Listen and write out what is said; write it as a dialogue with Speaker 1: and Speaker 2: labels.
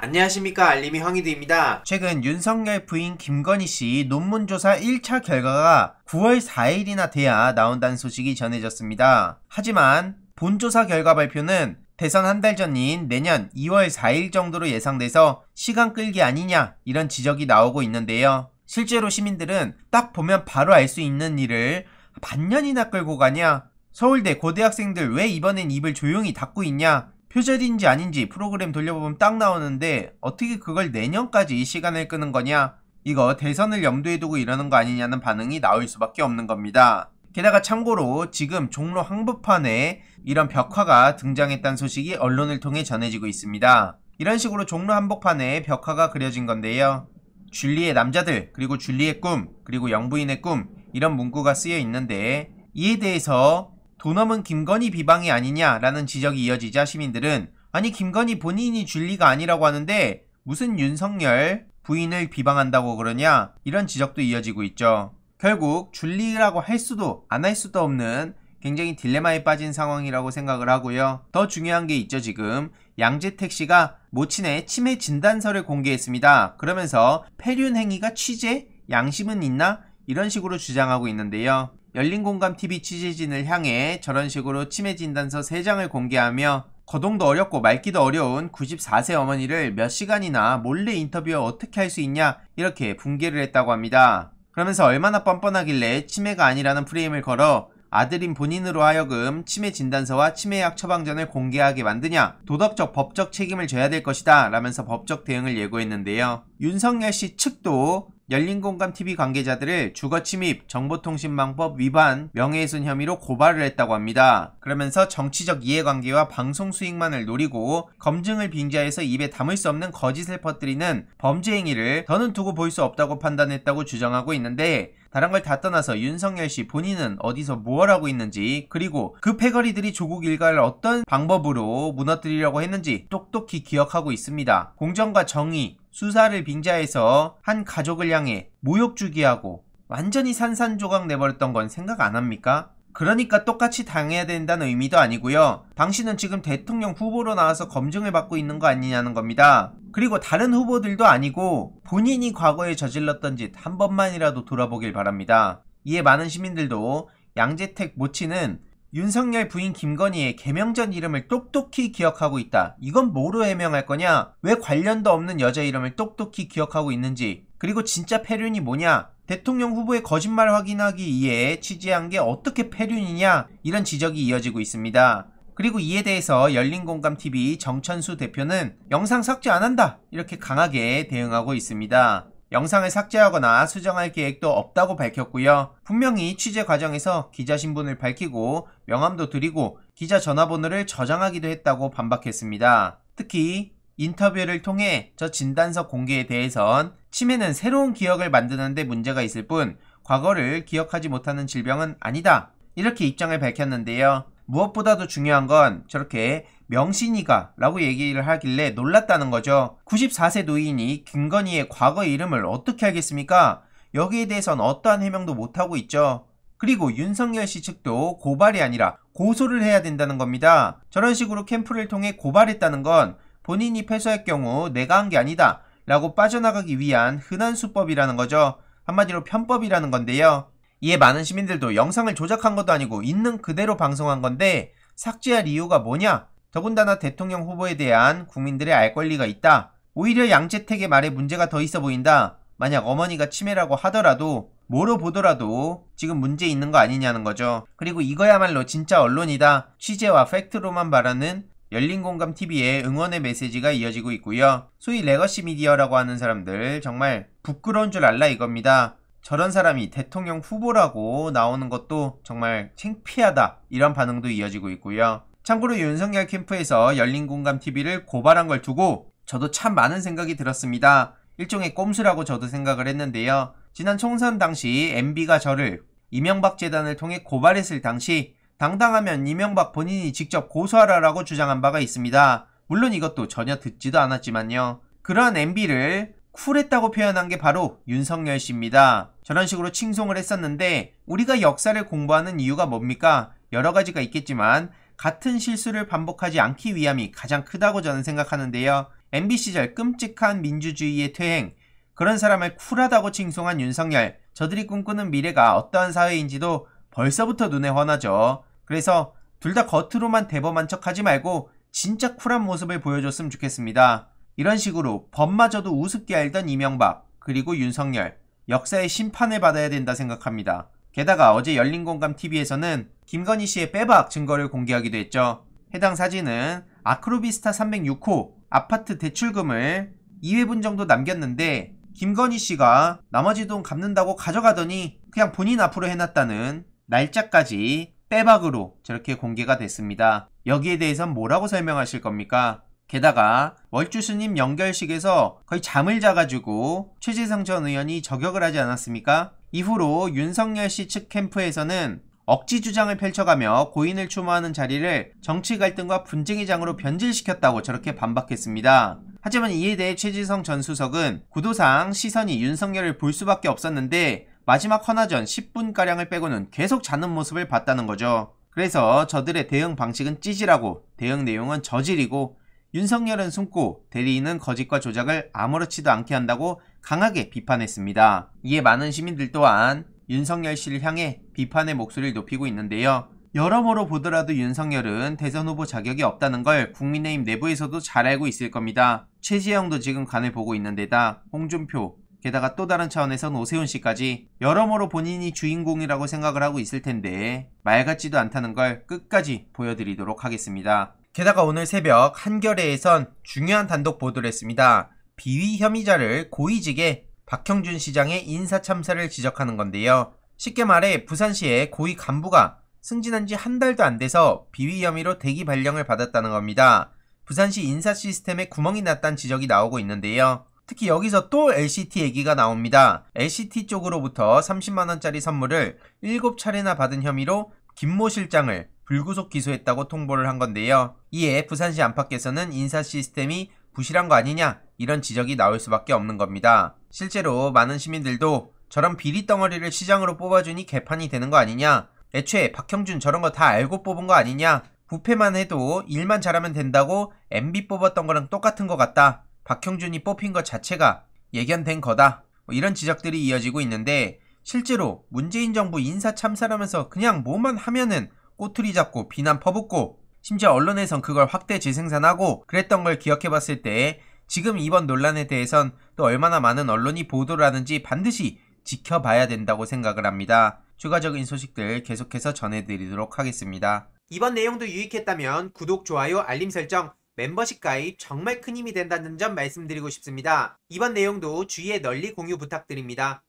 Speaker 1: 안녕하십니까 알림이 황희드입니다. 최근 윤석열 부인 김건희 씨 논문조사 1차 결과가 9월 4일이나 돼야 나온다는 소식이 전해졌습니다. 하지만 본조사 결과 발표는 대선 한 달 전인 내년 2월 4일 정도로 예상돼서 시간 끌기 아니냐 이런 지적이 나오고 있는데요. 실제로 시민들은 딱 보면 바로 알 수 있는 일을 반년이나 끌고 가냐 서울대 고대학생들 왜 이번엔 입을 조용히 닫고 있냐 표절인지 아닌지 프로그램 돌려보면 딱 나오는데 어떻게 그걸 내년까지 이 시간을 끄는 거냐? 이거 대선을 염두에 두고 이러는 거 아니냐는 반응이 나올 수밖에 없는 겁니다. 게다가 참고로 지금 종로 항복판에 이런 벽화가 등장했다는 소식이 언론을 통해 전해지고 있습니다. 이런 식으로 종로 한복판에 벽화가 그려진 건데요. 줄리의 남자들, 그리고 줄리의 꿈, 그리고 영부인의 꿈, 이런 문구가 쓰여 있는데 이에 대해서 도넘은 김건희 비방이 아니냐라는 지적이 이어지자 시민들은 아니 김건희 본인이 줄리가 아니라고 하는데 무슨 윤석열 부인을 비방한다고 그러냐 이런 지적도 이어지고 있죠. 결국 줄리라고 할 수도 안 할 수도 없는 굉장히 딜레마에 빠진 상황이라고 생각을 하고요. 더 중요한 게 있죠 지금 양재택 씨가 모친의 치매 진단서를 공개했습니다. 그러면서 폐륜 행위가 취재 양심은 있나 이런 식으로 주장하고 있는데요. 열린공감TV 취재진을 향해 저런 식으로 치매 진단서 3장을 공개하며 거동도 어렵고 말기도 어려운 94세 어머니를 몇 시간이나 몰래 인터뷰 어떻게 할 수 있냐 이렇게 붕괴를 했다고 합니다. 그러면서 얼마나 뻔뻔하길래 치매가 아니라는 프레임을 걸어 아들인 본인으로 하여금 치매 진단서와 치매약 처방전을 공개하게 만드냐 도덕적 법적 책임을 져야 될 것이다 라면서 법적 대응을 예고했는데요. 윤석열 씨 측도 열린공감TV 관계자들을 주거침입, 정보통신망법 위반, 명예훼손 혐의로 고발을 했다고 합니다. 그러면서 정치적 이해관계와 방송 수익만을 노리고 검증을 빙자해서 입에 담을 수 없는 거짓을 퍼뜨리는 범죄 행위를 더는 두고 볼 수 없다고 판단했다고 주장하고 있는데 다른 걸 다 떠나서 윤석열 씨 본인은 어디서 무엇 하고 있는지 그리고 그 패거리들이 조국 일가를 어떤 방법으로 무너뜨리려고 했는지 똑똑히 기억하고 있습니다. 공정과 정의, 수사를 빙자해서 한 가족을 향해 모욕 주기하고 완전히 산산조각 내버렸던 건 생각 안 합니까? 그러니까 똑같이 당해야 된다는 의미도 아니고요. 당신은 지금 대통령 후보로 나와서 검증을 받고 있는 거 아니냐는 겁니다. 그리고 다른 후보들도 아니고 본인이 과거에 저질렀던 짓 한 번만이라도 돌아보길 바랍니다. 이에 많은 시민들도 양재택 모친은 윤석열 부인 김건희의 개명전 이름을 똑똑히 기억하고 있다. 이건 뭐로 해명할 거냐? 왜 관련도 없는 여자 이름을 똑똑히 기억하고 있는지. 그리고 진짜 패륜이 뭐냐? 대통령 후보의 거짓말 확인하기 위해 취재한 게 어떻게 패륜이냐? 이런 지적이 이어지고 있습니다. 그리고 이에 대해서 열린공감TV 정천수 대표는 영상 삭제 안 한다. 이렇게 강하게 대응하고 있습니다. 영상을 삭제하거나 수정할 계획도 없다고 밝혔고요. 분명히 취재 과정에서 기자 신분을 밝히고 명함도 드리고 기자 전화번호를 저장하기도 했다고 반박했습니다. 특히 인터뷰를 통해 저 진단서 공개에 대해선 치매는 새로운 기억을 만드는데 문제가 있을 뿐 과거를 기억하지 못하는 질병은 아니다. 이렇게 입장을 밝혔는데요. 무엇보다도 중요한 건 저렇게 명신이가 라고 얘기를 하길래 놀랐다는 거죠. 94세 노인이 김건희의 과거 이름을 어떻게 알겠습니까? 여기에 대해선 어떠한 해명도 못하고 있죠. 그리고 윤석열 씨 측도 고발이 아니라 고소를 해야 된다는 겁니다. 저런 식으로 캠프를 통해 고발했다는 건 본인이 패소할 경우 내가 한 게 아니다 라고 빠져나가기 위한 흔한 수법이라는 거죠. 한마디로 편법이라는 건데요. 이에 많은 시민들도 영상을 조작한 것도 아니고 있는 그대로 방송한 건데 삭제할 이유가 뭐냐? 더군다나 대통령 후보에 대한 국민들의 알 권리가 있다. 오히려 양재택의 말에 문제가 더 있어 보인다. 만약 어머니가 치매라고 하더라도 뭐로 보더라도 지금 문제 있는 거 아니냐는 거죠. 그리고 이거야말로 진짜 언론이다. 취재와 팩트로만 바라는 열린공감TV의 응원의 메시지가 이어지고 있고요. 소위 레거시 미디어라고 하는 사람들 정말 부끄러운 줄 알라 이겁니다. 저런 사람이 대통령 후보라고 나오는 것도 정말 창피하다 이런 반응도 이어지고 있고요. 참고로 윤석열 캠프에서 열린공감TV를 고발한 걸 두고 저도 참 많은 생각이 들었습니다. 일종의 꼼수라고 저도 생각을 했는데요. 지난 총선 당시 MB가 저를 이명박 재단을 통해 고발했을 당시 당당하면 이명박 본인이 직접 고소하라라고 주장한 바가 있습니다. 물론 이것도 전혀 듣지도 않았지만요. 그러한 MB를 쿨했다고 표현한 게 바로 윤석열 씨입니다. 저런 식으로 칭송을 했었는데 우리가 역사를 공부하는 이유가 뭡니까? 여러 가지가 있겠지만 같은 실수를 반복하지 않기 위함이 가장 크다고 저는 생각하는데요. MB 시절 끔찍한 민주주의의 퇴행, 그런 사람을 쿨하다고 칭송한 윤석열, 저들이 꿈꾸는 미래가 어떠한 사회인지도 벌써부터 눈에 환하죠. 그래서 둘 다 겉으로만 대범한 척 하지 말고 진짜 쿨한 모습을 보여줬으면 좋겠습니다. 이런 식으로 법마저도 우습게 알던 이명박, 그리고 윤석열, 역사의 심판을 받아야 된다 생각합니다. 게다가 어제 열린공감TV에서는 김건희 씨의 빼박 증거를 공개하기도 했죠. 해당 사진은 아크로비스타 306호 아파트 대출금을 2회분 정도 남겼는데 김건희 씨가 나머지 돈 갚는다고 가져가더니 그냥 본인 앞으로 해놨다는 날짜까지 빼박으로 저렇게 공개가 됐습니다. 여기에 대해선 뭐라고 설명하실 겁니까? 게다가 월주스님 연결식에서 거의 잠을 자가지고 최재성 전 의원이 저격을 하지 않았습니까? 이후로 윤석열 씨 측 캠프에서는 억지 주장을 펼쳐가며 고인을 추모하는 자리를 정치 갈등과 분쟁의 장으로 변질시켰다고 저렇게 반박했습니다. 하지만 이에 대해 최지성 전 수석은 구도상 시선이 윤석열을 볼 수밖에 없었는데 마지막 헌화전 10분가량을 빼고는 계속 자는 모습을 봤다는 거죠. 그래서 저들의 대응 방식은 찌질하고 대응 내용은 저질이고 윤석열은 숨고 대리인은 거짓과 조작을 아무렇지도 않게 한다고 강하게 비판했습니다. 이에 많은 시민들 또한 윤석열 씨를 향해 비판의 목소리를 높이고 있는데요. 여러모로 보더라도 윤석열은 대선 후보 자격이 없다는 걸 국민의힘 내부에서도 잘 알고 있을 겁니다. 최지영도 지금 간을 보고 있는데다 홍준표, 게다가 또 다른 차원에선 오세훈 씨까지 여러모로 본인이 주인공이라고 생각을 하고 있을 텐데 말 같지도 않다는 걸 끝까지 보여드리도록 하겠습니다. 게다가 오늘 새벽 한겨레에선 중요한 단독 보도를 했습니다. 비위 혐의자를 고위직에 박형준 시장의 인사 참사를 지적하는 건데요. 쉽게 말해 부산시의 고위 간부가 승진한 지 한 달도 안 돼서 비위 혐의로 대기 발령을 받았다는 겁니다. 부산시 인사 시스템에 구멍이 났다는 지적이 나오고 있는데요. 특히 여기서 또 LCT 얘기가 나옵니다. LCT 쪽으로부터 30만원짜리 선물을 7차례나 받은 혐의로 김모 실장을 불구속 기소했다고 통보를 한 건데요. 이에 부산시 안팎에서는 인사 시스템이 부실한 거 아니냐 이런 지적이 나올 수밖에 없는 겁니다. 실제로 많은 시민들도 저런 비리 덩어리를 시장으로 뽑아주니 개판이 되는 거 아니냐 애초에 박형준 저런 거 다 알고 뽑은 거 아니냐 부패만 해도 일만 잘하면 된다고 MB 뽑았던 거랑 똑같은 것 같다 박형준이 뽑힌 것 자체가 예견된 거다 뭐 이런 지적들이 이어지고 있는데 실제로 문재인 정부 인사 참사라면서 그냥 뭐만 하면은 꼬투리 잡고 비난 퍼붓고 심지어 언론에선 그걸 확대 재생산하고 그랬던 걸 기억해봤을 때 지금 이번 논란에 대해선 또 얼마나 많은 언론이 보도를 하는지 반드시 지켜봐야 된다고 생각을 합니다. 추가적인 소식들 계속해서 전해드리도록 하겠습니다. 이번 내용도 유익했다면 구독, 좋아요, 알림 설정, 멤버십 가입 정말 큰 힘이 된다는 점 말씀드리고 싶습니다. 이번 내용도 주위에 널리 공유 부탁드립니다.